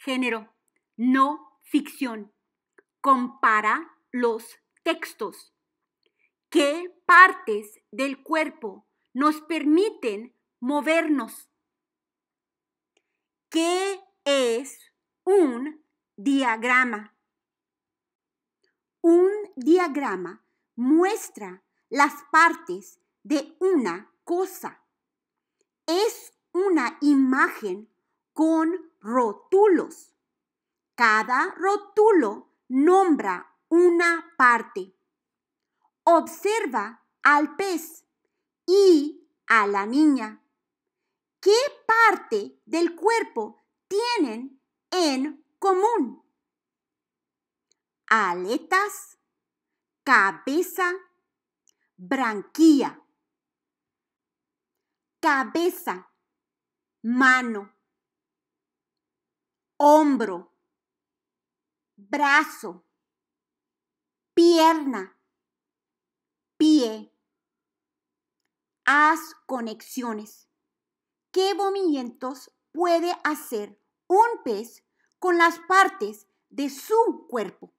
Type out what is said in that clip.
género, no ficción. Compara los textos. ¿Qué partes del cuerpo nos permiten movernos? ¿Qué es un diagrama? Un diagrama muestra las partes de una cosa. Es una imagen con rótulos. Cada rótulo nombra una parte. Observa al pez y a la niña. ¿Qué parte del cuerpo tienen en común? Aletas, cabeza, branquía, cabeza, mano hombro, brazo, pierna, pie. Haz conexiones. ¿Qué movimientos puede hacer un pez con las partes de su cuerpo?